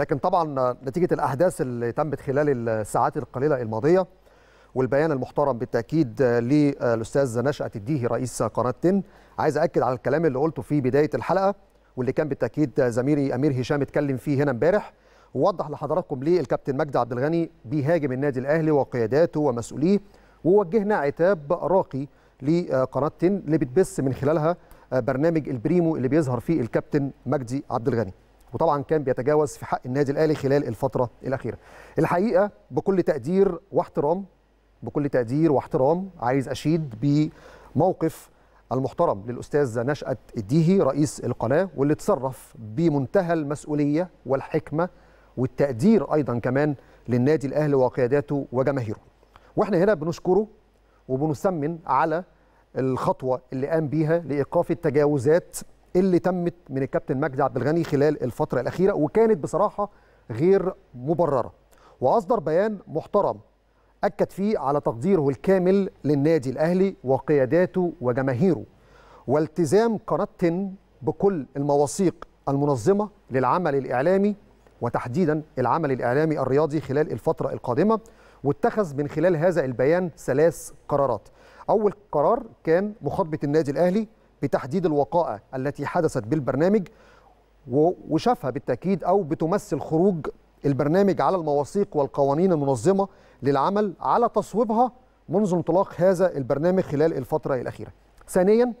لكن طبعا نتيجه الاحداث اللي تمت خلال الساعات القليله الماضيه والبيان المحترم بالتاكيد للاستاذ نشأة الديهي رئيس قناه تن عايز اكد على الكلام اللي قلته في بدايه الحلقه واللي كان بالتاكيد زميلي امير هشام اتكلم فيه هنا امبارح ووضح لحضراتكم ليه الكابتن مجدي عبد الغني بيهاجم النادي الاهلي وقياداته ومسؤوليه ووجهنا عتاب راقي لقناه تن اللي بتبث من خلالها برنامج البريمو اللي بيظهر فيه الكابتن مجدي عبد الغني وطبعا كان بيتجاوز في حق النادي الاهلي خلال الفتره الاخيره الحقيقه بكل تقدير واحترام بكل تقدير واحترام عايز اشيد بموقف المحترم للاستاذ نشأت الديهي رئيس القناه واللي اتصرف بمنتهى المسؤوليه والحكمه والتقدير ايضا كمان للنادي الاهلي وقياداته وجماهيره. واحنا هنا بنشكره وبنثمن على الخطوه اللي قام بيها لايقاف التجاوزات اللي تمت من الكابتن مجدي عبد الغني خلال الفتره الاخيره وكانت بصراحه غير مبرره واصدر بيان محترم اكد فيه على تقديره الكامل للنادي الاهلي وقياداته وجماهيره والتزام قناه تن بكل المواثيق المنظمه للعمل الاعلامي وتحديدا العمل الاعلامي الرياضي خلال الفتره القادمه واتخذ من خلال هذا البيان ثلاث قرارات اول قرار كان مخاطبه النادي الاهلي بتحديد الوقائع التي حدثت بالبرنامج وشافها بالتأكيد أو بتمثل خروج البرنامج على المواثيق والقوانين المنظمة للعمل على تصويبها منذ انطلاق هذا البرنامج خلال الفترة الأخيرة ثانياً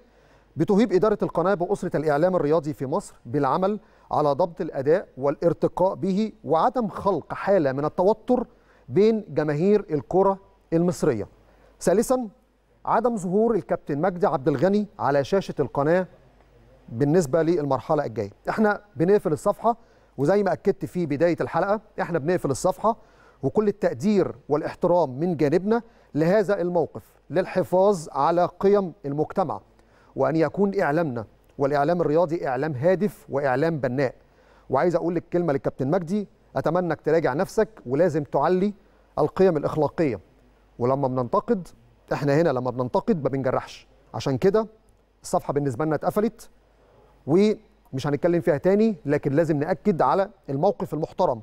بتهيب إدارة القناة بأسرة الإعلام الرياضي في مصر بالعمل على ضبط الأداء والارتقاء به وعدم خلق حالة من التوتر بين جماهير الكرة المصرية ثالثا عدم ظهور الكابتن مجدي عبد الغني على شاشه القناه بالنسبه للمرحله الجايه احنا بنقفل الصفحه وزي ما اكدت في بدايه الحلقه احنا بنقفل الصفحه وكل التقدير والاحترام من جانبنا لهذا الموقف للحفاظ على قيم المجتمع وان يكون اعلامنا والاعلام الرياضي اعلام هادف واعلام بناء وعايز اقول لك كلمه للكابتن مجدي اتمنى انك تراجع نفسك ولازم تعلي القيم الاخلاقيه ولما بننتقد احنا هنا لما بننتقد ما بنجرحش عشان كده الصفحه بالنسبه لنا اتقفلت ومش هنتكلم فيها تاني لكن لازم ناكد على الموقف المحترم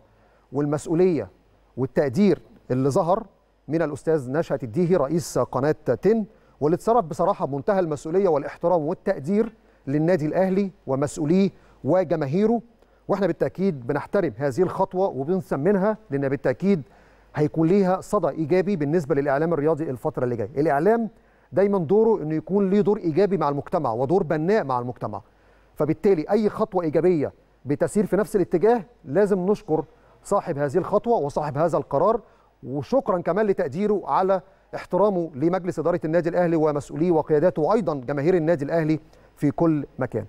والمسؤوليه والتقدير اللي ظهر من الاستاذ نشأت الديهي رئيس قناه تن واللي اتصرف بصراحه بمنتهى المسؤوليه والاحترام والتقدير للنادي الاهلي ومسؤوليه وجماهيره واحنا بالتاكيد بنحترم هذه الخطوه وبنثمنها لان بالتاكيد هيكون ليها صدى ايجابي بالنسبه للاعلام الرياضي الفتره اللي جايه الاعلام دايما دوره انه يكون ليه دور ايجابي مع المجتمع ودور بناء مع المجتمع فبالتالي اي خطوه ايجابيه بتسير في نفس الاتجاه لازم نشكر صاحب هذه الخطوه وصاحب هذا القرار وشكرا كمان لتقديره على احترامه لمجلس اداره النادي الاهلي ومسؤوليه وقياداته وايضا جماهير النادي الاهلي في كل مكان